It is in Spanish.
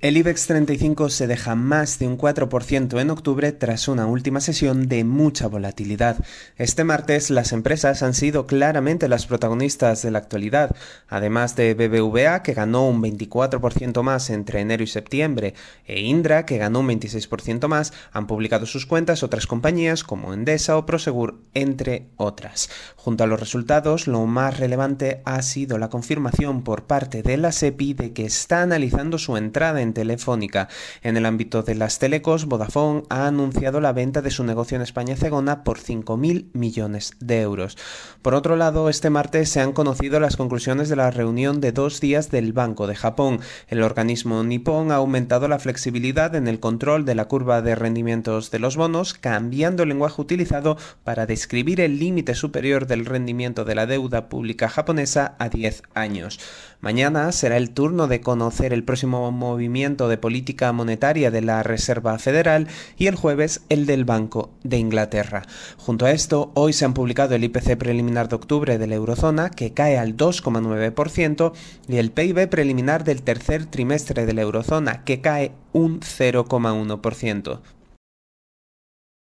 El IBEX 35 se deja más de un 4% en octubre tras una última sesión de mucha volatilidad. Este martes las empresas han sido claramente las protagonistas de la actualidad, además de BBVA que ganó un 24% más entre enero y septiembre e Indra que ganó un 26% más, han publicado sus cuentas otras compañías como Endesa o Prosegur, entre otras. Junto a los resultados, lo más relevante ha sido la confirmación por parte de la SEPI de que está analizando su entrada en Telefónica. En el ámbito de las telecos, Vodafone ha anunciado la venta de su negocio en España cegona por 5.000 millones de euros. Por otro lado, este martes se han conocido las conclusiones de la reunión de dos días del Banco de Japón. El organismo nippon ha aumentado la flexibilidad en el control de la curva de rendimientos de los bonos, cambiando el lenguaje utilizado para describir el límite superior del rendimiento de la deuda pública japonesa a 10 años. Mañana será el turno de conocer el próximo de política monetaria de la Reserva Federal y el jueves el del Banco de Inglaterra. Junto a esto, hoy se han publicado el IPC preliminar de octubre de la eurozona, que cae al 2,9%, y el PIB preliminar del tercer trimestre de la eurozona, que cae un 0,1%.